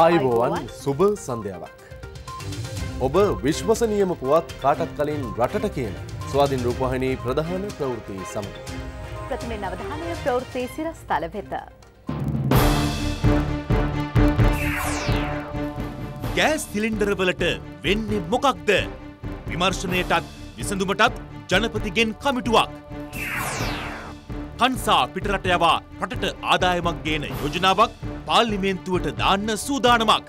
ආයිබෝවන් සුභ සන්ධ්‍යාවක්. ඔබ විශ්වසනියම පුවත් කාටත් කලින් රටට කියන ස්වාධින් රූපහණී ප්‍රධාන ප්‍රවෘති සමඟ. ප්‍රථමෙන් අවධානය ප්‍රවෘත්ති සිරස් තල වෙත. ගෑස් සිලින්ඩරවලට වෙන්නේ මොකක්ද. විමර්ශණයටත් විසඳුමටත් ජනපතිගෙන් කමිටුවක්. කන්සා පිටරට යවා රටට ආදායමක් ගේන යෝජනාවක් පාර්ලිමේන්තුවට දාන්න සූදානමක්.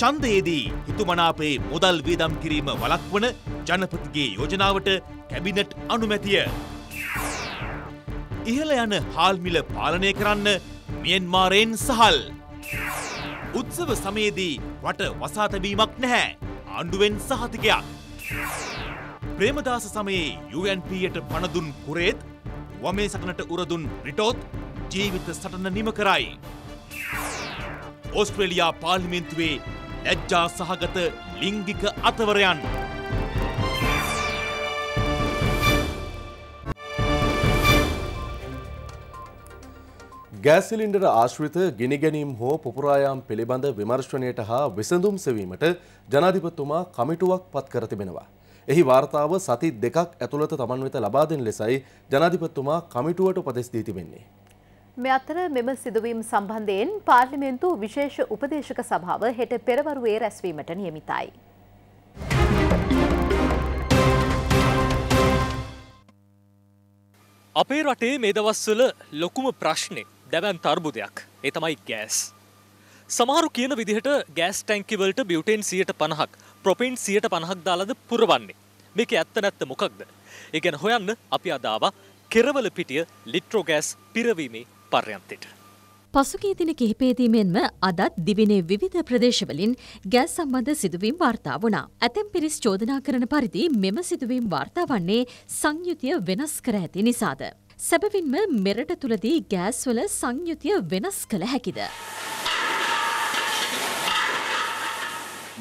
චන්දයේදී හිතුමනාපේ මුදල් වේදම් කිරීම වලක්වන ජනපතිගේ යෝජනාවට කැබිනට් අනුමැතිය. ඉහළ යන හාල්මිල පාලනය කරන්න මියන්මාරයෙන් සහල්. උත්සව සමයේදී රට වසාතැබීමක් නැහැ ආණ්ඩුවෙන් සහතිකයක්. ප්‍රේමදාස සමයේ UNPට පණදුන් කුරේත් වමේ සටනට උරදුන් රිටෝත් ජීවිත සටන නිම කරයි. ඕස්ට්‍රේලියයා පාර්ලිමේන්තුවේ ලැජ්ජා සහගත ලිංගික අතවරයන්. ගෑසිලින්ඩර ආශ්‍රිත ගිනිගැනීම් හෝ පුපුරායාම් පිළිබඳ විමර්ශණයට හා විසඳුම් සෙවීමට ජනාධිපතුමා කමිටුවක් පත් කර තිබෙනවා. එහි වාර්තාව සති දෙකක් ඇතුළත තමන් වෙත ලබා දෙන ලෙසයි ජනාධිපතිතුමා කමිටුවට උපදෙස් දී තිබෙන්නේ. මේ අතර මෙම සිදුවීම් සම්බන්ධයෙන් පාර්ලිමේන්තු විශේෂ උපදේශක සභාව හෙට පෙරවරුවේ රැස්වීමට නියමිතයි. අපේ රටේ මේ දවස්වල ලොකුම ප්‍රශ්නේ දැවැන් තර්බුදයක්. ඒ තමයි ගෑස්. සමහරු කියන විදිහට ගෑස් ටැංකිවලට බියුටෙන් සියට පණහක් ප්‍රොපෙන්න් සියට පණහක් දාලද පුරවන්නේ මේක ඇත්ත නැත්ත මොකක්ද ඒගැන හොයන්න අපි අදාව කෙරවල පිටිය ලිට්‍රෝගෑස් පිරවීමේ පර්යන්තයට. පසුගිය දින කිහිපේදීමෙන්ම අදත් දිවිනේ විවිධ ප්‍රදේශවලින් ගෑස් සම්බන්ධ සිදුවීම් වාර්තා වුණා. ඇතැම් පිරිස් චෝදනා කරන පරිදි මෙම සිදුවීම් වාර්තා වන්නේ සංයුතිය වෙනස් කර ඇති නිසාද. සැබවින්ම මෙරට තුළදී ගෑස්වල සංයුතිය වෙනස් කළ හැකිද.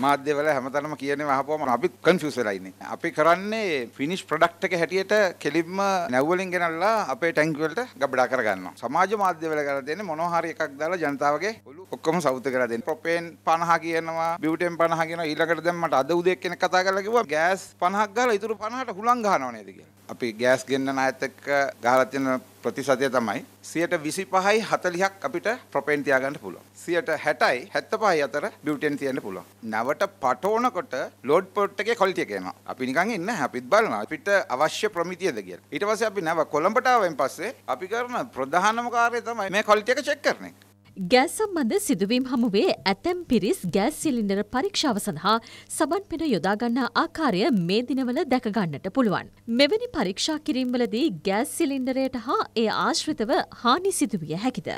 මාධ්‍යවල හැමතැනම කියනේ අහපුවම අපි කන්ෆියුස් වෙලා ඉන්නේ. අපි කරන්නේ ෆිනිෂ් ප්‍රොඩක්ට් එක හැටියට කෙලින්ම නැව්වලින් ගෙනල්ලා අපේ ටැංක් වලට ගබඩා කරගන්නවා. සමාජ මාධ්‍යවල කරලා දෙන්නේ මොනවා හරි එකක් දාලා ජනතාවගේ ඔළුව ඔක්කොම සවුත් කරලා දෙන්නේ. ප්‍රොපේන් 50 කියනවා, බියුටෙන් 50 කියනවා. ඊළඟට දැන් මට අද උදේ කෙනෙක් කතා කරලා කිව්වා ගෑස් 50ක් ගහලා ඉතුරු 50ට හුලං ගහනව නේද කියලා. අපි ගෑස් ගෙන්න්නන අඇත එක්ක ගහලා තියෙන ප්‍රතිශතය තමයි 125යි 40ක් අපිට ප්‍රොපේන් තියාගන්න පුළුවන්. 160යි 75යි අතර බියුටෙන් තියන්න පුළුවන්. නැවට පටවනකොට ලෝඩ් පොට් එකේ ක්වොලිටි එක එනවා. අපි නිකන් ඉන්න අපිත් බලනවා අපිට අවශ්‍ය ප්‍රමිතියද කියලා. ඊට පස්සේ අපි නැව කොළඹට ආවෙන් පස්සේ අපි කරන ප්‍රධානම කාර්යය තමයි මේ ක්වොලිටි එක චෙක් කරන එක. ගෑස් සම්බන්ධ සිදුවීම් හමුවේ ඇතැම් පිරිස් ගෑස් සිලින්ඩර පරීක්ෂාව සඳහා සබන් පෙන යොදාගන්නා ආකාරය මේ දිනවල දැකගන්නට පුළුවන්. මෙවැනි පරීක්ෂා කිරීම්වලදී ගෑස් සිලින්ඩරයට හා ඒ ආශ්‍රිතව හානි සිදුවිය හැකිද.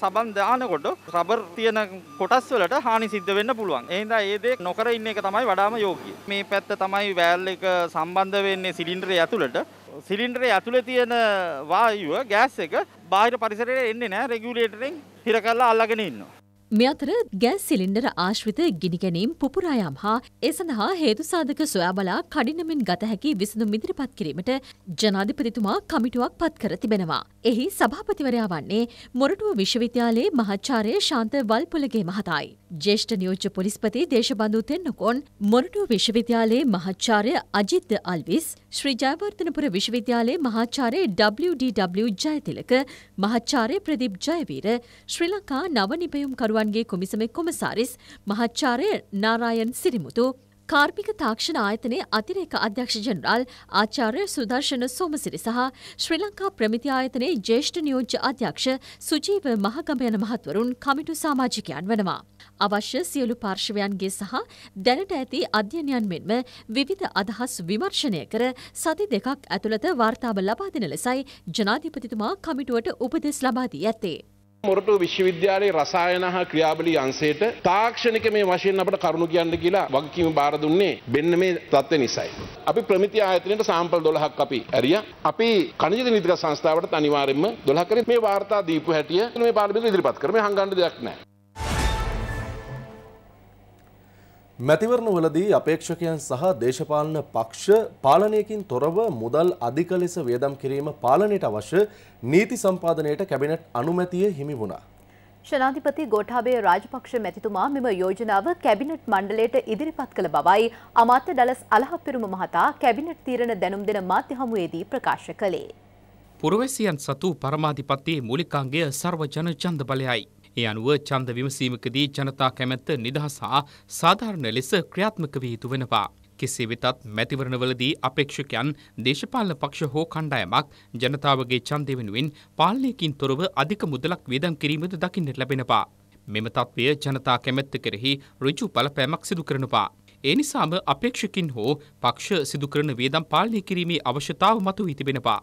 සබන් දානකොට රබර් තියෙන කොටස් වලට හානි සිද්ධ වෙන්න පුළුවන්. එහෙනම් ඒ දේ නොකර ඉන්න එක තමයි වඩාම යෝග්‍ය. මේ පැත්ත තමයි වැල් එක සම්බන්ධ වෙන්නේ සිලින්ඩරය ඇතුළට. සිලින්ඩරේ ඇතුළේ තියෙන වායුව ගෑස් එක බාහිර පරිසරයට එන්නේ නැහැ රෙගියුලේටරෙන් හිර කරලා අල්ලගෙන ඉන්නවා. මේ අතර ගෑස් සිලින්ඩර ආශ්‍රිත ගිනිගැනීම් පුපුරායම් හා ඒ සඳහා හේතු සාධක සොයා බලා කඩිනමින් ගත හැකි විසඳුම් ඉදිරිපත් කිරීමට ජනාධිපතිතුමා කමිටුවක් පත් කර තිබෙනවා. එහි සභාපතිවරයා වන්නේ මොරටුව විශ්වවිද්‍යාලයේ මහාචාර්ය ශාන්ත වල්පොලගේ මහතායි. ජේෂ්ඨ නියෝජ්‍ය පොලිස්පති දේශබන්ධු තෙන්නකෝන් මොරටුව විශ්වවිද්‍යාලයේ මහාචාර්ය අජිත් අල්විස් ශ්‍රී ජයවර්ධනපුර විශ්වවිද්‍යාලයේ මහාචාර්ය WDW ජයතිලක මහාචාර්ය ප්‍රදීප් ජයවීර ශ්‍රී ලංකා නව නිපයුම්කරුවන් දරුවන්ගේ කොමිසමේ කොමසාරිස් මහච්චාරය නාරායන් සිරිමුතු කාර්මික තාක්ෂණ ආයතනයේ අතිරේක අධ්‍යක්ෂ ජනරාල් ආචාර්ය සුදර්ශන සෝමසිරි සහ ශ්‍රී ලංකා ප්‍රමිති ආයතනයේ ජ්‍යෙෂ්ඨ නියෝජ්‍ය අධ්‍යක්ෂ සුජීව මහගමයන මහත්වරුන් කමිටු සමාජිකයන් වනවා. අවශ්‍ය සියලු පාර්ශවයන්ගේ සහ දැනට ඇති අධ්‍යයනයන් මෙන්ම විවිධ අදහස් විමර්ශනය කර සති දෙකක් ඇතුළත වාර්තාව ලබා දෙන ලෙසයි ජනාධිපතිතුමා කමිටුවට උපදෙස් ලබා දී ඇත්තේ. මොරටු විශ්වවිද්‍යාලයේ රසායන හා ක්‍රියාවලී අංශයට තාක්ෂණික මේ වශයෙන් අපට කරුණු කියන්න කියලා වගකීම බාර දුන්නේ මෙන්න මේ தත්ත්වය නිසායි. අපි ප්‍රමිති ආයතනයේ සාම්පල් 12ක් අපි ඇරියා. අපි කණිජ නීතිගත සංස්ථාවට අනිවාර්යයෙන්ම 12 කරේ මේ වාර්තා දීපු හැටිය මේ පාර්ලිමේන්තුව ඉදිරිපත් කරා. මේ හංගන්න දෙයක් නැහැ. මැතිවරණ වලදී අපේක්ෂකයන් සහ දේශපාලන පක්ෂ පාලනයකින් තොරව මුදල් අධික ලෙස වියදම් කිරීම පාලනයට අවශ්‍ය නීති සම්පාදනයට කැබිනට් අනුමැතිය හිමි වුණා. ශනාධිපති ගෝඨාභය රාජපක්ෂ මැතිතුමා මෙම යෝජනාව කැබිනට් මණ්ඩලයට ඉදිරිපත් කළ බවයි අමාත්‍ය ඩලස් අලහප්පිරුම මහතා කැබිනට් තීරණ දැනුම් දෙන මාධ්‍ය හමුවේදී ප්‍රකාශ කළේ. පුරවැසියන් සතු පරමාධිපතියේ මූලිකාංගය සර්වජන ඡන්ද බලයයි. ඒ අනුව ඡන්ද විමසීමකදී ජනතා කැමැත්ත නිදහස හා සාධාරණ ලෙස ක්‍රියාත්මක විය යුතු වෙනවා. කෙසේ වෙතත් මැතිවරණවලදී අපේක්ෂකයන් දේශපාලන පක්ෂ හෝ කණ්ඩායමක් ජනතාවගේ ඡන්දය වෙනුවෙන් පාලනයකින් තොරව අධික මුදලක් වියදම් කිරීමද දකින්නට ලැබෙනවා. මෙම තත්ත්වය ජනතා කැමැත්ත කෙරෙහි ඍජු බලපෑමක් සිදු කරනවා. ඒ නිසාම අපේක්ෂකින් හෝ පක්ෂ සිදු කරන වියදම් පාලනය කිරීමේ අවශ්‍යතාව මතුවී තිබෙනවා.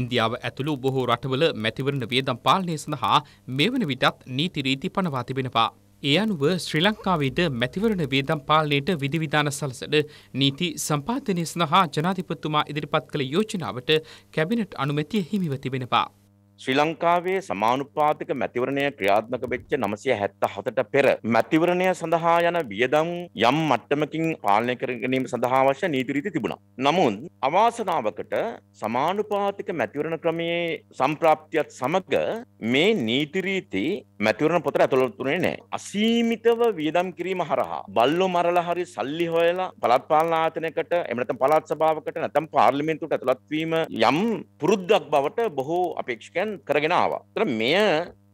ඉන්දියාව ඇතුළු බොහෝ රටවල මැතිවරණ වියදම් පාලනය සඳහා මෙවන විටත් නීති රීති පනවා තිබෙනවා. ඒ අනුව ශ්‍රී ලංකාවේද මැතිවරණ වියදම් පාලනයට විධිවිධාන සලසන නීති සම්පාදනය සඳහා ජනාධිපතිතුමා ඉදිරිපත් කළ යෝජනාවට කැබිනට් අනුමැතිය හිමිව තිබෙනවා. ශ්‍රී ලංකාවේ සමානුපාතික මැතිවරණය ක්‍රියාත්මක වෙච්ච 977ට පෙර මැතිවරණය සඳහා යන වියදම් යම් මට්ටමකින් පාලනය කර ගැනීම සඳහා අවශ්‍ය නීති රීති තිබුණා. නමුත් අවාසනාවකට සමානුපාතික මැතිවරණ ක්‍රමයේ සම්ප්‍රාප්තියත් සමග මේ නීති රීති මැතිවරණ පොතට ඇතුළත් වුණේ නැහැ. අසීමිතව වියදම් කිරීම හරහා බල්ලෝ මරලා හරි සල්ලි හොයලා පළාත් පාලන ආයතනයකට එහෙම නැත්නම් පළාත් සභාවකට නැත්නම් පාර්ලිමේන්තුවට ඇතුළත් වීම යම් පුරුද්දක් බවට බොහෝ අපේක්ෂකයන් සම්පාදන් කරගෙන ආවා. තර මෙය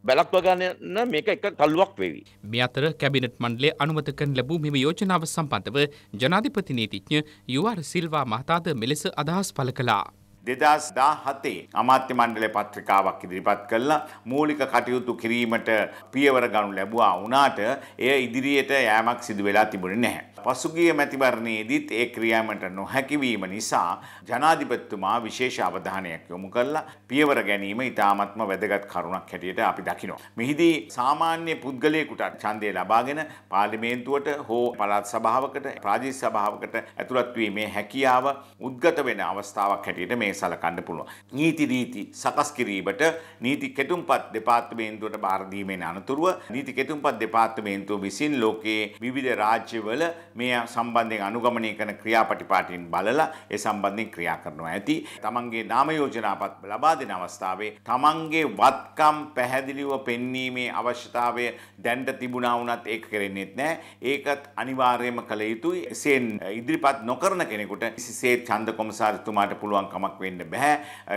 බැලක්වගන්න මේක එක කල්ුවක් වෙවි. මේ අතර කැබිනට් මණ්ඩලේ අනුමත කරන ලැබූ මෙම යෝජනාව සම්බන්ධව ජනාධිපති නීතිඥ යුවර් සිල්වා මහතාද මෙලෙස අදහස් පළ කළා. දෙදස් දා හතේ අමාත්‍ය මණ්ඩලේ පත්‍රිකාවක් ඉදිරිපත් කළා මූලික කටයුතු කිරීමට පියවර ගනු ලැබුවා වුණාට එය ඉදිරියට යෑමක් සිදු වෙලා තිබුණේ නැහැ. පසුගිය මැතිවරණයේදීත් ඒ ක්‍රියාමට නොහැකිවීම නිසා ජනාධිපතිතුමා විශේෂ අවධානයක් යොමු කරලා පියවර ගැනීම ඉතාමත්ම වැදගත් කරුණක් හැටියට අපි දකිනවා. මෙහිදී සාමාන්‍ය පුද්ගලයෙකුට ඡන්දය ලබාගෙන පාර්ලිමේන්තුවට හෝ පළාත් සභාවකට ප්‍රාදේශ සභාවකට ඇතුළත් වීමේ හැකියාව උද්ගත වෙන අවස්ථාවක් හැටියට මේ සලකන්න පුළුවන්. නීති රීති සකස් කිරීමට නීති කෙටුම්පත් දෙපාර්තමේන්තුවට බාර දීමෙන් අනතුරුව නීති කෙටුම්පත් දෙපාර්තමේන්තුව විසින් ලෝකයේ විවිධ රාජ්‍යවල මේ සම්බන්ධයෙන් අනුගමනය කරන ක්‍රියාපටිපාටින් බලලා ඒ සම්බන්ධයෙන් ක්‍රියා කරනවා ඇති. තමන්ගේ නාම යෝජනාපත් ලබා දෙන අවස්ථාවේ තමන්ගේ වත්කම් පැහැදිලිව පෙන්වීමේ අවශ්‍යතාවය දැන්ට තිබුණා වුණත් ඒක කරෙන්නේත් නැහැ. ඒකත් අනිවාර්යයෙන්ම කළ යුතුයි. එසේ ඉදිරිපත් නොකරන කෙනෙකුට කිසිසේ ඡන්ද කොමසාරතුමාට පුළුවන් කමක් වෙන්න බෑ.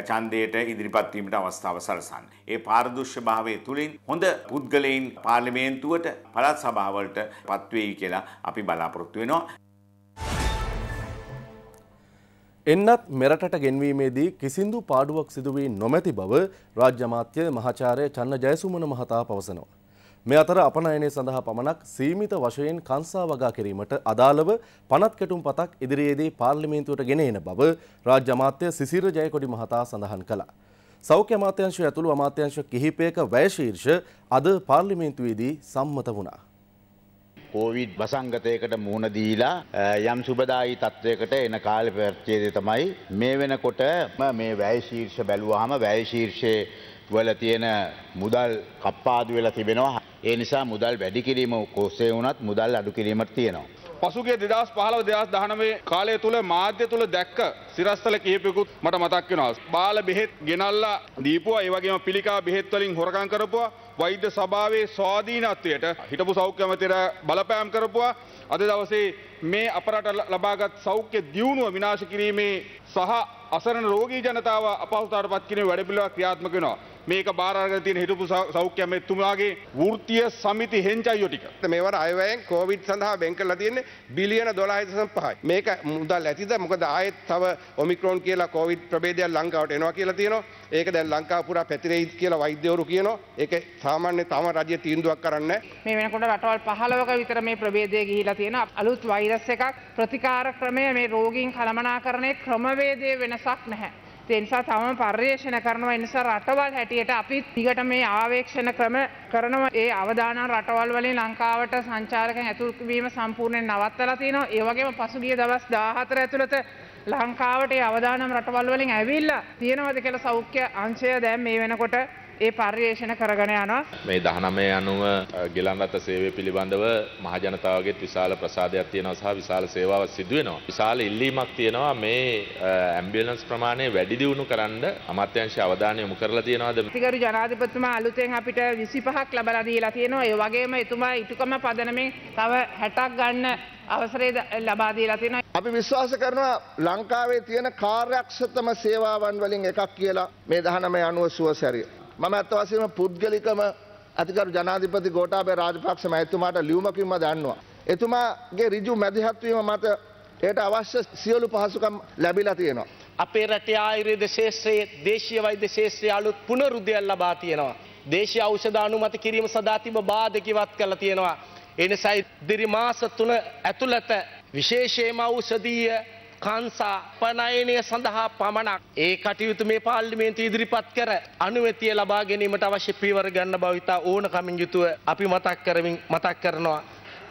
ඡන්දයට ඉදිරිපත් වීමට අවස්ථාව සලසන්න. ඒ පාරදෘශ්‍ය භාවය තුලින් හොඳ පුද්ගලයන් පාර්ලිමේන්තුවට පළාත් සභාවලට පත්වෙයි කියලා අපි බලාපොරොත්තු බලාපොරොත්තු වෙනවා. එන්නත් මෙරටට ගෙන්වීමේදී කිසිදු පාඩුවක් සිදුවී නොමැති බව රාජ්‍ය අමාත්‍ය මහාචාර්ය චන්න ජයසුමන මහතා පවසනවා. මේ අතර අපනයනය සඳහා පමණක් සීමිත වශයෙන් කංසා වගා කිරීමට අදාළව පනත් කැටුම් පතක් ඉදිරියේදී පාර්ලිමේන්තුවට ගෙන එන බව රාජ්‍ය අමාත්‍ය සිසිර ජයකොඩි මහතා සඳහන් කළා. සෞඛ්‍ය අමාත්‍යංශය ඇතුළු අමාත්‍යංශ කිහිපයක වැය ශීර්ෂ අද පාර්ලිමේන්තුවේදී සම්මත වුණා. කෝවිඩ් වසංගතයකට මුහුණ දීලා යම් සුබදායි තත්ත්වයකට එන කාලි පැච්චේද තමයි මේ වෙනකොට මේ වැයශීර්ෂ බැලුවහම වැයශීර්ෂය වල තියෙන මුදල් කප්පාදු වෙලා තිබෙනවා ඒ නිසා මුදල් වැඩි කිරීම කෝසේ වුණත් මුදල් අඩු කිරීමට තියෙනවා. පසුගේ දෙදස් පහලව දෙදස් දහනවේ කාලය තුළ මාධ්‍ය තුළ දැක්ක සිරස්තල කහිපෙකුත් මට මතක් වෙනවා. බාල බෙහෙත් ගෙනල්ලා දීපුවා ඒවගේම පිළිකා බෙහෙත්වලින් හොරකං කරපුවා වෛද්‍ය සභාවේ ස්වාධීනත්වයට හිටපු සෞඛ්‍යමතිර බලපෑම් කරපුවා අද දවසේ මේ අපරට ලබාගත් සෞඛ්‍ය දියුණුව විනාශ කිරීමේ සහ අසරණ රෝගී ජනතාව අපහසුතාවට පත් කිරීමේ වැඩපිළිවෙළක් ක්‍රියාත්මක වෙනවා. මේක බාර අරගෙන තියෙන හිටපු සෞඛ්‍ය ඇමතිතුමාගේ වෘත්තීය සමිති හෙන්චයියෝ ටික. මේවට අයවැයෙන් කොවිඩ් සඳහා වෙන් කරලා තියෙන්නේ බිලියන 12.5යි. මේක මුදල් ඇතිද? මොකද ආයෙත් තව ඔමික්‍රෝන් කියලා කොවිඩ් ප්‍රභේදයක් ලංකාවට එනවා කියලා තියෙනවා. ඒක දැන් ලංකාව පුරා පැතිරෙයි කියලා වෛද්‍යවරු කියනවා. ඒක සාමාන්‍ය තම රජය තීන්දුවක් කරන්නේ මේ වෙනකොට රටවල් 15ක විතර මේ ප්‍රභේදය ගිහිලා තියෙන අලුත් වෛරස් එකක් ප්‍රතිකාර ක්‍රමය මේ රෝගීන් කළමනාකරණයේ ක්‍රමවේද ක්‍රමවේදය වෙනසක් නැහැ. එනිසා තම පර්යේෂණ කරනවා නිසා රටවල් හැටියට අපිත් දිගට මේ ආවේක්ෂණ ක්‍රම කරනවා ඒ අවධාන රටවල් වලින් ලංකාවට සංචාරක ඇතුල්වීම සම්පූර්ණයෙන් නවත්තලා තියෙනවා ඒ වගේම පසුගිය දවස් 14 ඇතුළත ලංකාවට ඒ අවධානම් රටවල් වලින් ඇවිල්ලා තියෙනවද කියලා සෞඛ්‍ය අංශය දැන් මේ වෙනකොට ඒ පර්යේෂණ කරගෙන යනවා. මේ 19 අනුව ගිලන්රත සේවය පිළිබඳව මහජනතාවගේත් විශාල ප්‍රසාදයක් තියෙනවා සහ විශාල සේවාවක් සිදු වෙනවා. විශාල ඉල්ලීමක් තියෙනවා මේ ඇම්බියුලන්ස් ප්‍රමාණය වැඩි දියුණු කරන්න අමාත්‍යංශය අවධානය යොමු කරලා තියෙනවද? පිටිගරු ජනාධිපතිතුමා අලුතෙන් අපිට 25ක් ලබා දීලා තියෙනවා. ඒ වගේම එතුමා ඊටකම පදනමින් තව 60ක් ගන්න අවසරය ලබා දීලා තියෙනවා. අපි විශ්වාස කරනවා ලංකාවේ තියෙන කාර්යක්ෂතම සේවාවන් වලින් එකක් කියලා මේ 19 අනුව සුවසැරිය. මම අත්ත වශයෙන්ම පුද්ගලිකම අතිකරු ජනාධිපති ගෝඨාභය රාජපක්ෂ මහත්මයාට ලියුමකින් මම දන්නවා. එතුමාගේ ඍජු මැදිහත් වීම මත ඒට අවශ්‍ය සියලු පහසුකම් ලැබිලා තියෙනවා. අපේ රටේ ආයුර්වේද ශාස්ත්‍රයේ දේශීය වෛද්‍ය ශාස්ත්‍රයේ අලුත් පුනරුදයක් ලබා තියෙනවා. දේශීය ඖෂධ අනුමත කිරීම සඳහා තිබ බාධක ඉවත් කරලා තියෙනවා. එනිසා ඉදිරි මාස 3 ඇතුළත විශේෂයෙන්ම ඖෂධීය කංසා අපනයනය සඳහා පමණක් ඒ කටයුතු මේ පාර්ලිමේන්තු ඉදිරිපත් කර අනුමැතිය ලබා ගැනීමට අවශ්‍ය පීවර ගන්න භවිතා ඕන කමින් යුතුව අපි මතක් කරමින් මතක් කරනවා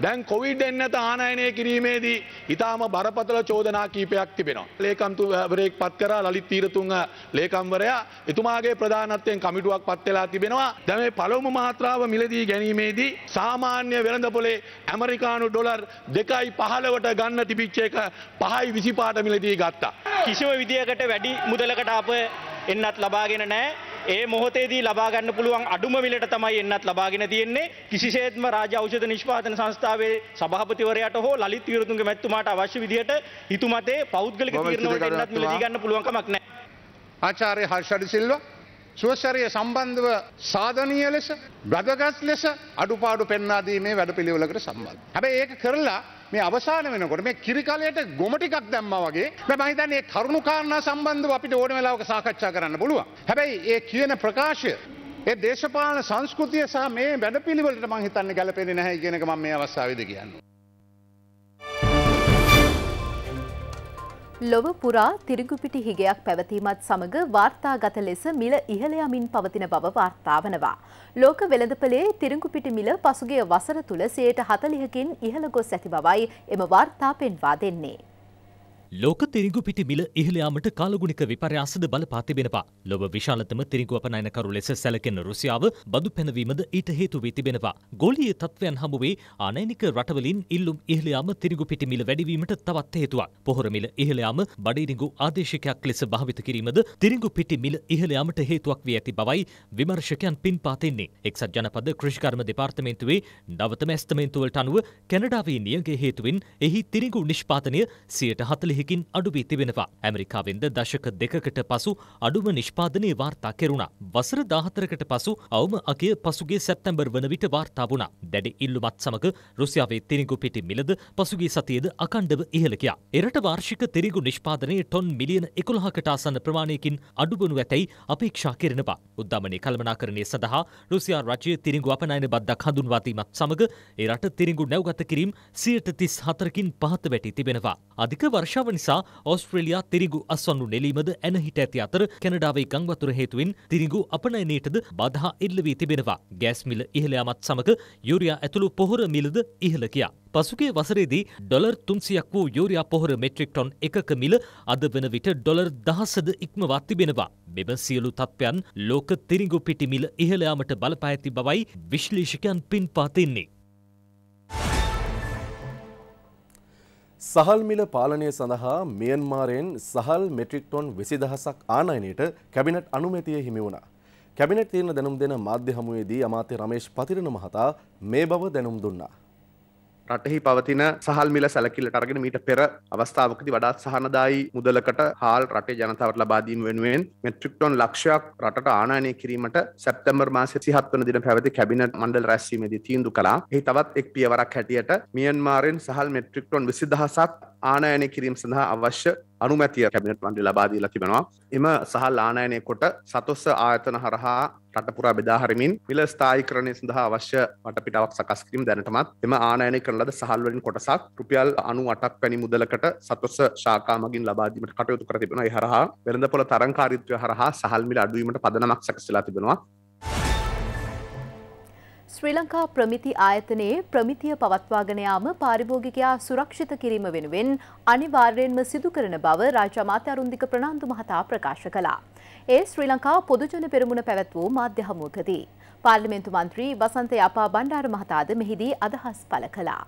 දැන් කොවිඩ් එන්නත ආනයනය කිරීමේදී ඉතාම බරපතල චෝදනා කීපයක් තිබෙනවා. ලේකම්තුවරයෙක් පත් කර ලලිත් තීරතුංග ලේකම්වරයා එතුමාගේ ප්‍රධානත්වයෙන් කමිටුවක් පත්වෙලා තිබෙනවා දැම පළොම මාත්‍රාව මිලදී ගැනීමේදී සාමාන්‍ය වෙළඳ පොලේ ඇමරිකානු ඩොලර් දෙකයි පහලවට ගන්න තිබිච්ච එක පහයි විසිපාට මිලදී ගත්තා. කිසිම විදිහකට වැඩි මුදලකට අප එන්නත් ලබාගෙන නෑ ඒ මොහොතේදී ලබා ගන්න පුළුවන් අඩුම මිලට තමයි එන්නත් ලබාගෙන තියෙන්නේ. කිසිසේත්ම රාජ්‍ය ඖෂධ නිෂ්පාදන සංස්ථාවේ සභාපතිවරයාට හෝ ලලිත් විරුතුංග මැතිතුමාට අවශ්‍ය විදියට හිතුමතේ පෞද්ගලික තීරණ වලට එන්නත් මිලදී ගන්න පුළුවන් කමක් නැහැ. ආචාර්ය හර්ෂඩි සිල්වා සුවශරය සම්බන්ධව සාධනීය ලෙස වැදගත් ලෙස අඩුපාඩු පෙන්වා දීමේ වැඩපිළිවෙලකට සම්බන්ධ. හැබැයි ඒක කරලා මේ අවසාන වෙනකොට මේ කිරිකලයට ගොම ටිකක් දැම්මා වගේ මම හිතන්නේ මේ කරුණු කාරණා සම්බන්ධව අපිට ඕන වෙලාවක සාකච්ඡා කරන්න පුළුවන්. හැබැයි ඒ කියන ප්‍රකාශය ඒ දේශපාලන සංස්කෘතිය සහ මේ වැඩපිළිවෙලට මං හිතන්නේ ගැලපෙන්නේ නැහැ කියන එක මම මේ අවස්ථාවේදී කියන්නේ. ලොව පුරා තිරිගුපිටි හිගයක් පැවතීමත් සමඟ වාර්තාගත ලෙස මිල ඉහළයමින් පවතින බව වාර්තාවනවා. ලෝක වෙළඳපලේ තිරිගුපිටි මිල පසුගේ වසර තුළ සයට හතලිහකින් ඉහළ ගොස් ඇති බවයි එම වාර්තා පෙන්වා දෙන්නේ. ලෝක තිරිගු පිටි මිල ඉහළයාමට කාලගුණික විපර්යාසද බලපා තිබෙනවා. ලොව විශාලතම තිරිගු අපනයනකරු ලෙස සැලකෙන රුසියාව බදු පැනවීමද ඊට හේතු වී තිබෙනවා. ගෝලීය තත්ත්වයන් හමුවේ ආනයනික රටවලින් ඉල්ලුම් ඉහළයාම තිරිගු පිටි මිල වැඩිවීමට තවත් හේතුවක්. පොහොර මිල ඉහළයාම බඩීරිඟු ආදේශකයක් ලෙස භාවිත කිරීමද තිරිගු පිටි මිල ඉහළයාමට හේතුවක් වී ඇති බවයි විමර්ශකයන් පින්පා තින්නේ. එක්සත් ජනපද කෘෂිකර්ම දෙපාර්තමේන්තුවේ නවතම ඇස්තමේන්තුවලට අනුව කැනඩාවේ නියගේ හේතුවෙන් එහි තිරිගු නිෂ්පාතනය සියයට හතලිහි පහකින් අඩුවී තිබෙනවා. ඇමරිකාවෙන්ද දශක දෙකකට පසු අඩුම නිෂ්පාදනය වාර්තා කෙරුණා. වසර දාහතරකට පසු අවම අගේ පසුගේ සැප්තැම්බර් වන විට වාර්තා වුණා. දැඩි ඉල්ලුමත් සමඟ රුසියාවේ තිරිගු පිටි මිලද පසුගේ සතියද අකණ්ඩව ඉහළකයා. එරට වාර්ෂික තිරිගු නිෂ්පාදනයේ ටොන් මිලියන එකොළහකට අසන්න ප්‍රමාණයකින් අඩුවනු ඇතැයි අපේක්ෂා කරනවා. උද්ධමනය කල්මනාකරණය සඳහා රුසියා රජය තිරිගු අපනයන බද්දක් හඳුන්වාතීමත් සමඟ එරට තිරිගු නැවගත කිරීම් සියට තිස් හතරකින් පහත වැටි තිබෙනවා. අධික වර්ෂාව මනාව නිසා ඔස්ට්‍රේලියා තිරිගු අස්වන්නු නෙලීමද ඇන හිට ඇති අතර කැනඩාවේ ගංවතුර හේතුවෙන් තිරිගු අපනයනයටද බදහා එල්ලවී තිබෙනවා. ගෑස්මිල ඉහළයාමත් සමඟ යුරයා ඇතුළු පොහොර මිලද ඉහළ කියා. පසුගේ වසරේදී ඩොලර් තුන්සියක් වූ යෝරයා පොහොර මෙට්‍රික් ටොන් එකක මිල අද වන විට ඩොලර් දහසද ඉක්මවා තිබෙනවා. මෙම සියලු තත්ත්වයන් ලෝක තිරිඟු පිටි මිල ඉහළයාමට බලපෑති බවයි විශ්ලේෂකයන් පින් පාතින්නේ. සහල් මිල පාලනය සඳහා මියන්මාරයෙන් සහල් මෙට්‍රික් ටොන් විසිදහසක් ආනයනයට කැබිනට් අනුමැතිය හිමි වුණා. කැබිනට් තීරණ දැනුම් දෙන මාධ්‍ය හමුවේදී අමාත්‍ය රමේෂ් පතිරණ මහතා මේ බව දැනුම් දුන්නා. රටෙහි පවතින සහල් මිල සැලකිල්ලට අරගෙන මීට පෙර අවස්ථාවකති වඩාත් සහනදායි මුදලකට හාල් රටේ ජනතාවට ලබාදීන් වෙනුවෙන් මෙට්‍රික්ටොන් ලක්ෂයක් රට ආනය කිරීමට සැප්තම්බර් මාස සිහත්වන දින පැවති කැබිනට මණ්ඩල් රැස්වීමද තීන්දු කලා හි තවත් එක් පියවරක් හැටියට මියන්මාරෙන් සහල් මෙට්‍රික්ටොන් විසිදහසක් ආනයනය කිරීම සඳහා අවශ්‍ය අනුමැතිය කැබිනට වන්ට ලබාදීලා තිබෙනවා එම සහ ලානයනය කොට සතුස්ස ආයතන හරහා රටපුරා බෙදාහරමින් මිල ස්ථායි කරණය සඳහා අවශ්‍ය වට පිටාවක් සකස්කිරීම දැනටමත් එම ආනයනය කරලද සහල්වලින් කොටසක් රුපියල් අනු අටක් පැනි මුදලකට සතුස්ස ශාකාමගින් ලබාදීමට කටයුතු කර තිබෙන හරහා වෙළඳ පොළ තරංකාරිත්වය හරහා සහල්මිල අඩුවීමට පදනමක් සැකසලා තිබෙනවා ශ්‍රී ලංකා ප්‍රමිති ආයතනයේ ප්‍රමිතිය පවත්වාගෙන යාම පාරිභෝගිකයා සුරක්ෂිත කිරීම වෙනුවෙන් අනිවාර්යයෙන්ම සිදු කරන බව රාජ්‍ය අමාත්‍ය අරුන්දික ප්‍රනාන්දු මහතා ප්‍රකාශ කළා. ඒ ශ්‍රී ලංකා පොදුජන පෙරමුණ පැවැත් වූ මාධ්‍ය හමුවකදී පාර්ලිමේන්තු මන්ත්‍රී වසන්ත යපා බණ්ඩාර මහතාද මෙහිදී අදහස් පළ කළා.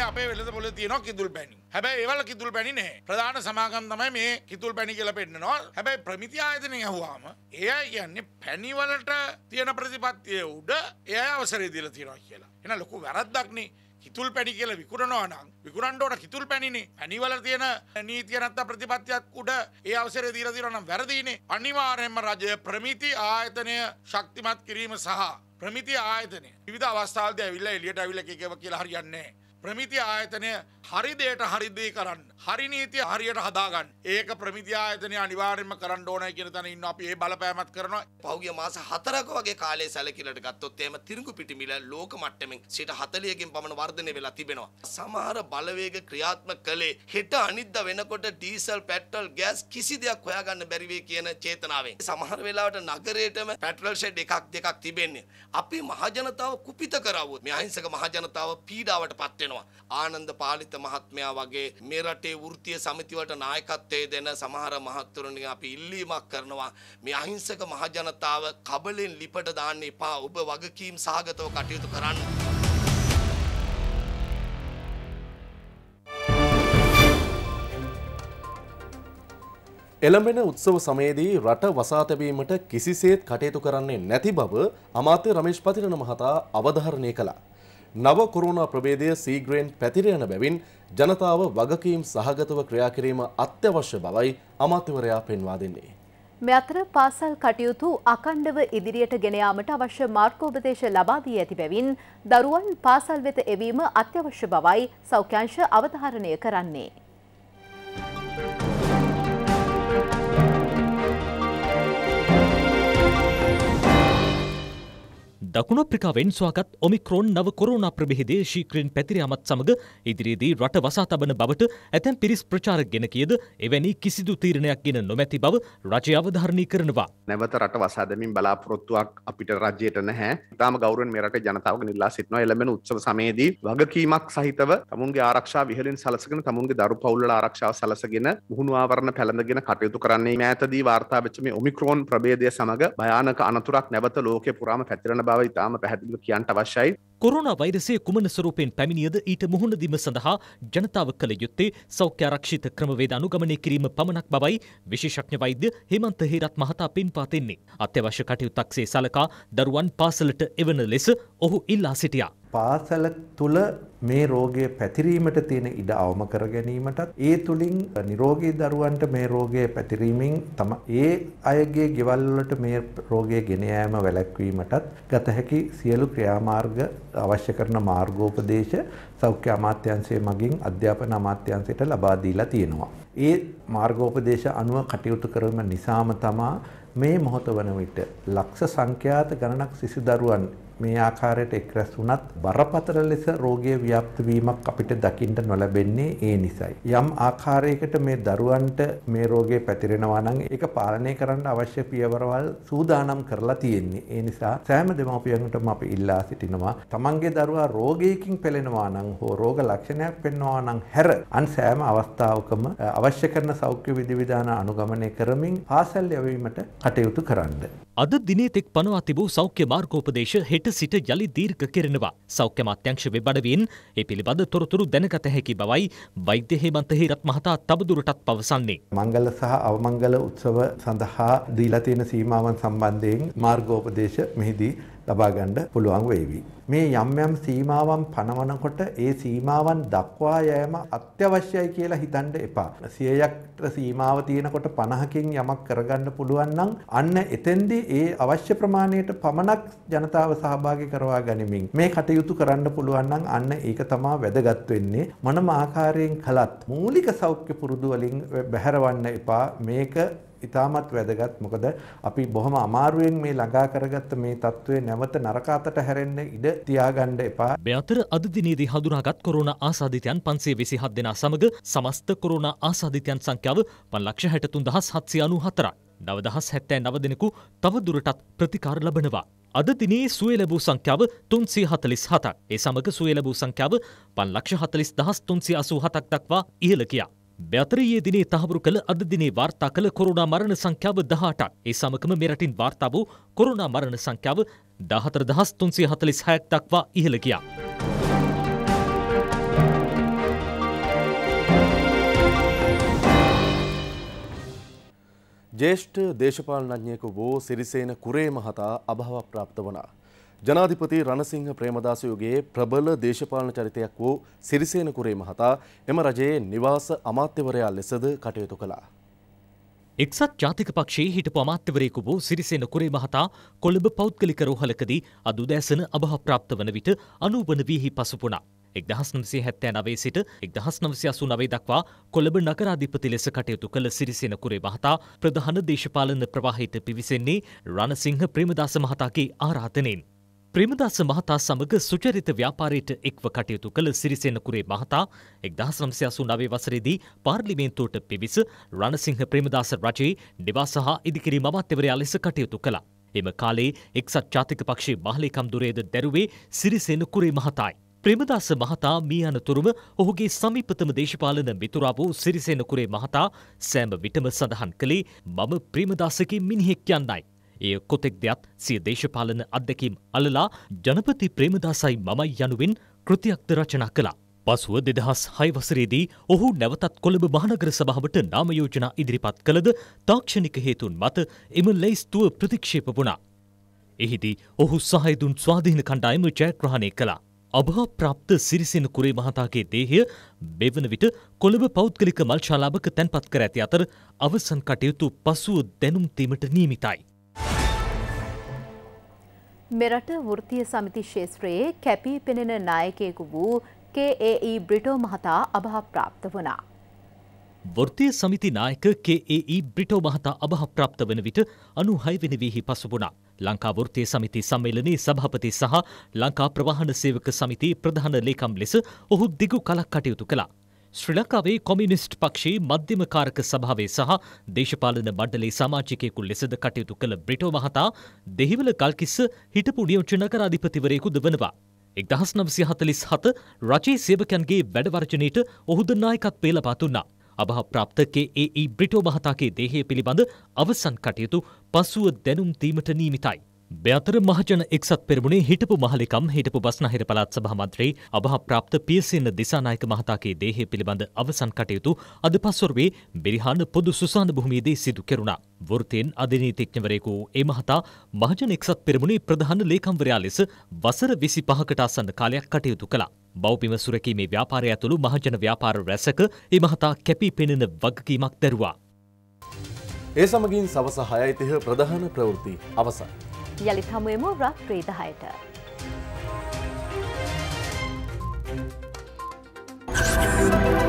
මේ අපේ වෙළඳ පොළ තියෙනවා කිදුල් පැණි. හැබැයි ඒවල කිදුල් පැණි නැහැ. ප්‍රධාන සමාගම් තමයි මේ කිදුල් පැණි කියලා පෙන්නනවා. හැබැයි ප්‍රමිති ආයතනය ඇහුවාම ඒ අය කියන්නේ පැණි වලට තියෙන ප්‍රතිපත්තිය උඩ ඒ අය අවසරය දීලා තියෙනවා කියලා. එහෙනම් ලොකු වැරද්දක් නේ. කිතුල් පැණි කියලා විකුණනවා නම් විකුණන්න ඕන කිතුල් පැණිනේ. පැණිවල තියෙන නීතිය නැත්තම් ප්‍රතිපත්තියක් උඩ ඒ අවසරය දීලා තියෙනවා නම් වැරදීනේ. අනිවාර්යයෙන්ම රජය ප්‍රමිති ආයතනය ශක්තිමත් කිරීම සහ ප්‍රමිති ආයතනය විවිධ අවස්ථාවලදී ඇවිල්ලා එළියට ඇවිල්ලා කේකව කියලා හරියන්නේ නැහැ. ප්‍රමිති ආයතනය හරිදයට හරිදේ කරන්න හරි නීතිය හරියට හදාගන්න ඒක ප්‍රමිති ආයතනය අනිවාර්යෙන්ම කරන්න ඕනයි කියන තැන ඉන්න අපි ඒ බලපෑමත් කරනවා පහුගිය මාස 4ක වගේ කාලයේ සැලකිල්ලට ගත්තොත් එහෙම තිරිඟු පිටිමිල ලෝක මට්ටමින් 40කින් පමණ වර්ධනය වෙලා තිබෙනවා සමහර බලවේග ක්‍රියාත්මක කළේ හෙට අනිද්දා වෙනකොට ඩීසල් පෙට්‍රල් ගෑස් කිසි දෙයක් හොයාගන්න බැරි වෙයි කියන චේතනාවෙන් සමහර වෙලාවට නගරේටම පෙට්‍රල් ෂෙඩ් එකක් දෙකක් තිබෙන්නේ අපේ මහජනතාව කුපිත කරවුවොත් මේ අහිංසක මහජනතාව පීඩාවට පත් වෙනවා. ආනන්ද පාලිත මහත්මයා වගේ මේ රටේ වෘත්තීය සමිතිවලට නායකත්වයේ දෙන සමහර මහත්වරුන්ගෙන් අපි ඉල්ලීමක් කරනවා මේ අහිංසක මහජනතාව කබලෙන් ලිපට දාන්න එපා. ඔබ වගකීම් සහගතව කටයුතු කරන්න. එළඹෙන උත්සව සමයේදී රට වසා තැබීමට කිසිසේත් කටයුතු කරන්නේ නැති බව අමාත්‍ය රමේෂ් පතිරණ මහතා අවධාරණය කළා. නව කොරෝනා ප්‍රවේදය සීග්‍රයෙන් පැතිර යන බැවින් ජනතාව වගකීම් සහගතව ක්‍රියා කිරීම අත්‍යවශ්‍ය බවයි අමාත්‍යවරයා පෙන්වා දෙන්නේ. මේ අතර පාසල් කටයුතු අකණ්ඩව ඉදිරියට ගෙන යාමට අවශ්‍ය මාර්ගෝපදේශ ලබා දී ඇති බැවින් දරුවන් පාසල් වෙත එවීම අත්‍යවශ්‍ය බවයි සෞඛ්‍යංශ අවධාරණය කරන්නේ. දකුණ අප්‍රිකාවෙන් ස්වාගත් ඔමික්‍රෝන් නව කොරෝණ ප්‍රබෙහිදේ ශීක්‍රයෙන් පැතිරයාමත් සමඟ ඉදිරියේදී රට වසා තබන බවට ඇතැම් පිරිස් ප්‍රචාර ගෙන කියද එවැනි කිසිදු තීරණයක් ගෙන නොමැති බව රජය අවධාරණය කරනවා. නැවත රට වසාදමින් බලාපොරොත්තුවක් අපිට රජයට නැහැ. තාම ගෞරවෙන් මේ රටේ ජනතාවක නිල්ලා සිටිනවා එළමෙන උත්සව සමයේදී වගකීමක් සහිතව තමුන්ගේ ආරක්ෂා විහෙලින් සලසගෙන තමුන්ගේ දරු පවුල්වල ආරක්ෂාව සලසගෙන මුහුණු ආවරණ පැළඳගෙන කටයුතු කරන්නේ මෑතදී වාර්තා වෙච්ච මේ ඔමික්‍රෝන් ප්‍රභේදය සමග භයානක අනතුරක් නැවත ලෝකේ පුරාම පැතිරෙන බව ඉතාම පැහැදිලි කියන්ට අවශ්‍යයි කොරුණා වෛරසය කුමන ස්වරූපයෙන් පැමිණියද ඊට මුහුණ දීම සඳහා ජනතාව කළ යුත්තේ සෞඛ්‍ය ආරක්ෂිත ක්‍රමවේද අනුගමනය කිරීම පමණක් බවයි විශේෂඥ වෛද්‍ය හේමන්ත හේරත් මහතා පින්පා දෙන්නේ. අත්‍යවශ්‍ය කටයුත්තක්සේ සලකා දරුවන් පාසලට එවන ලෙස ඔහු ඉල්ලා සිටියා. පාසල තුළ මේ රෝගය පැතිරීමට තියෙන ඉඩ අවම කර ගැනීමටත් ඒ තුලින් නිරෝගී දරුවන්ට මේ රෝගය පැතිරීමෙන් තම ඒ අයගේ ගෙවල් වලට මේ රෝගය ගෙන යාම වැළැක්වීමටත් ගත හැකි සියලු ක්‍රියාමාර්ග අවශ්‍ය කරන මාර්ගෝපදේශ සෞඛ්‍ය අමාත්‍යංශය මගින් අධ්‍යාපන අමාත්‍යංශයට ලබා දීලා තියෙනවා. ඒ මාර්ගෝපදේශ අනුව කටයුතු කරන නිසාම තමා මේ මොහොත වන විට ලක්ෂ සංඛ්‍යාත ගණනක් සිසු දරුවන් මේ ආකාරයට එක්රැස් වුණත් බරපතල ලෙස රෝගය ව්‍යාප්ත වීමක් අපිට දකින්න නොලැබෙන්නේ ඒ නිසයි. යම් ආකාරයකට මේ දරුවන්ට මේ රෝගය පැතිරෙනවා නම් ඒක පාලනය කරන්න අවශ්‍ය පියවරවල් සූදානම් කරලා තියෙන්නේ. ඒ නිසා සෑම දෙමව්පියන්ටම අපි ඉල්ලා සිටිනවා තමන්ගේ දරුවා රෝගයකින් පෙළෙනවා නම් හෝ රෝග ලක්ෂණයක් පෙන්වනවා නම් හැර අන් සෑම අවස්ථාවකම අවශ්‍ය කරන සෞඛ්‍ය විධිවිධාන අනුගමනය කරමින් පාසල් යැවීමට කටයුතු කරන්න. අද දිනේතෙක් පනවා තිබූ සෞඛ්‍ය මාර්ගෝපදේශ හෙට සිට යළි දීර්ඝ කෙරෙනවා. සෞඛ්‍ය මාත්‍යංශ වෙබ් අඩවියෙන් ඒ පිළිබඳ තොරතුරු දැනගත හැකි බවයි වෛද්‍ය හේමන්ත හේරත් මහතා තවදුරටත් පවසන්නේ. මංගල සහ අවමංගල උත්සව සඳහා දීලා තියෙන සීමාවන් සම්බන්ධයෙන් මාර්ගෝපදේශ මෙහිදී ලබාගණ්ඩ පුළුවන් වේවි. මේ යම් යම් සීමාවන් පනවනකොට ඒ සීමාවන් දක්වා යෑම අත්‍යවශ්‍යයි කියලා හිතන්ඩ එපා. සියයක්ට සීමාව තියෙනකොට පණහකින් යමක් කරගන්න පුළුවන් නම් අන්න එතෙන්දී ඒ අවශ්‍ය ප්‍රමාණයට පමණක් ජනතාව සහභාගි කරවා ගනිමින් මේ කටයුතු කරන්න පුළුවන් නම් අන්න ඒක තමා වැදගත් වෙන්නේ මොනම ආකාරයෙන් කළත් මූලික සෞඛ්‍ය පුරුදු වලින් බැහැරවන්න එපා මේක ඉතාමත් වැදගත් මොකද අපි බොහොම අමාරුවෙන් මේ ළඟා කරගත්ත මේ තත්ත්වය නැවත නරක අතට හැරෙන්න ඉඩ තියාගන්න එපා. මේ අතර අද දිනේදී හඳුනාගත් කොරෝනා ආසාදිතයන් 527 දෙනා සමග සමස්ත කොරෝනා ආසාදිතයන් සංඛ්‍යාව 563794යි. 9079 දෙනෙකු තව දුරටත් ප්‍රතිකාර ලබනවා. අද දිනේ සුවේ ලැබූ සංඛ්‍යාව 347ක්. ඒ සමග සුවේ ලැබූ සංඛ්‍යාව 540387ක් දක්වා ඉහළ ගියා. මෙතරයේ දිනේ තහවුරු කළ අද දිනේ වාර්තා කළ කොරෝනා මරණ සංඛ්‍යාව 18ක්. ඒ සමගම මෙරටින් වාර්තා වූ කොරෝනා මරණ සංඛ්‍යාව 14346ක් දක්වා ඉහළ ගියා. ජේෂ්ඨ දේශපාලනඥයෙකු වූ සිරිසේන කුරේ මහතා අභාව ප්‍රාප්ත වනා. ජනාධිපති රණසිංහ ප්‍රේමදාසයෝගේ ප්‍රබල දේශපාලන චරිතයක් වූ සිරිසේන කුරේ මහතා එම රජයේ නිවාස අමාත්‍යවරයා ලෙසද කටයුතු කළා. එක්සත් ජාතික පක්ෂයේ හිටපු අමාත්‍යවරයෙකු වූ සිරිසේන කුරේ මහතා කොළඹ පෞද්ගලික රෝහලකදී අද උදෑසන අභාප්‍රාප්ත වන විට අනූපන වීහි පසුපුණා. එක්දහස් නවසේ හැත්තෑ නවේ සිට එක්දහස් නවසි අසු නවේ දක්වා කොළඹ නකරාධිපති ලෙස කටයුතු කළ සිරිසෙන කුරේ මහතා ප්‍රධාන දේශපාලන ප්‍රවාහිත පිවිසෙන්නේ රණසිංහ ප්‍රේමදාස මහතාගේ ආරාධනෙන්. ප්‍රේමදාස මහතා සමග සුචරිත ව්‍යාපාරයට එක්ව කටයුතු කළ සිරිසේන කුරේ මහතා 1989 වසරේදී පාර්ලිමේන්තුවට පිවිස රණසිංහ ප්‍රේමදාස රජයේ නිවාස හා ඉදිකිරීම අමාත්‍යවරයා ලෙස කටයුතු කළා. එම කාලේ එක්සත් ජාතික පක්ෂයේ මහලේකම් දුරේද දැරුවේ සිරිසේන කුරේ මහතායි. ප්‍රේමදාස මහතා මේ අනතුරුම ඔහුගේ සමීපතම දේශපාලන මිතුරා වූ සිරිසේන කුරේ මහතා සෑම විටම සඳහන් කළේ මම ප්‍රේමදාසගේ මිනිහෙක් යන්නයි. එය කොතෙක් දෙයක් සිය දේශපාලන අත්දැකීම් අලලා ජනපති ප්‍රේමදාසයි මමයි යනුවෙන් කෘතියක්ද රචනා කළා. පසුව දෙදහස් හයවසරේදී ඔහු නැවතත් කොළඹ මහනගර සභාවට නාමයෝජනා ඉදිරිපත් කළද තාක්ෂණික හේතුන් මත එම ලැයිස්තුව ප්‍රතික්ෂේප වුණා. එහිදී ඔහු සහයදුන් ස්වාධීන කණ්ඩායම ජයග්‍රහණය කළා. අභා ප්‍රාප්ත සිරිසෙන කුරේ මහතාගේ දේහය මෙවන විට කොළඹ පෞද්ගලික මල්ශාලාවක තැන්පත් කර ඇති අතර අවසන් කටයුතු පසුව දැනුම් තීමට නියමිතයි. මෙරට වෘතිය සමිති ශේත්‍රයේ කැපී පෙනෙන නායකයෙකු වූ KAE බ්‍රිටෝ මහතා අභාප්‍රාප්ත වනා. වෘතිය සමිති නායක KAE බ්‍රිටෝ මහතා අභාප්‍රාප්ත වන විට අනු හයවෙනවීහි පසුබුණා. ලංකා වෘතිය සමිති සම්මේලනයේ සභාපති සහ ලංකා ප්‍රවාහන සේවක සමිති ප්‍රධාන ලේකම් ලෙස ඔහු දිගු කලක් කටයුතු කළා. ශ්‍රී ලංකාවේ කොමියුනිස්ට් පක්ෂයේ මධ්‍යම කාරක සභාවේ සහ දේශපාලන මණ්ඩලයේ සමාජිකයෙකු ලෙසද කටයුතු කළ බ්‍රිටෝ මහතා දෙහිවල ගල්කිස්ස හිටපු නියෝජන කරාධිපතිවරයෙකුද වනවා. එක්දහස් නවසි හතලිස් හත රජයේ සේවකයන්ගේ වැඩවර්ජනයට ඔහුද නායකත්වය ලබා දුන්නා. අභහ ප්‍රාප්තකේ ඒ බ්‍රිටෝ මහතාගේ දේහය පිළිබඳ අවසන් කටයුතු පසුව දැනුම් දීමට නීමිතයි. බැතර මහජන එක්සත් පෙරමුණේ හිටපු මහලිකම් හිටපු බස්නහිර පළාත් සභාමන්ත්‍රී අභාප්‍රාප්ත පියසින්න දිසානායක මහතාගේ දේහය පිළිබඳ අවසන් කටයුතු අද පස්වරුවේ බිරිහාන පොදු සුසාන භූමියේදී සිදු කෙරුණා. වෘත්තයෙන් අධිනීතිඥවරයෙකු ඒ මහතා මහජන එක්සත් පෙරමුණේ ප්‍රධාන ලේකම්වරයා ලෙස වසර 25කට ආසන්න කාලයක් කටයුතු කළා. බෞපිම සුරකීමේ ව්‍යාපාරය ඇතුළු මහජන ව්‍යාපාර රැසක ඒ මහතා කැපී පෙනෙන වගකීමක් දරුවා. ඒ සමගින් සවස 6:30 ප්‍රධාන ප්‍රවෘත්ති අවසන්. යළිත් හමුවමු රාත්‍රී දහයට. Thank you.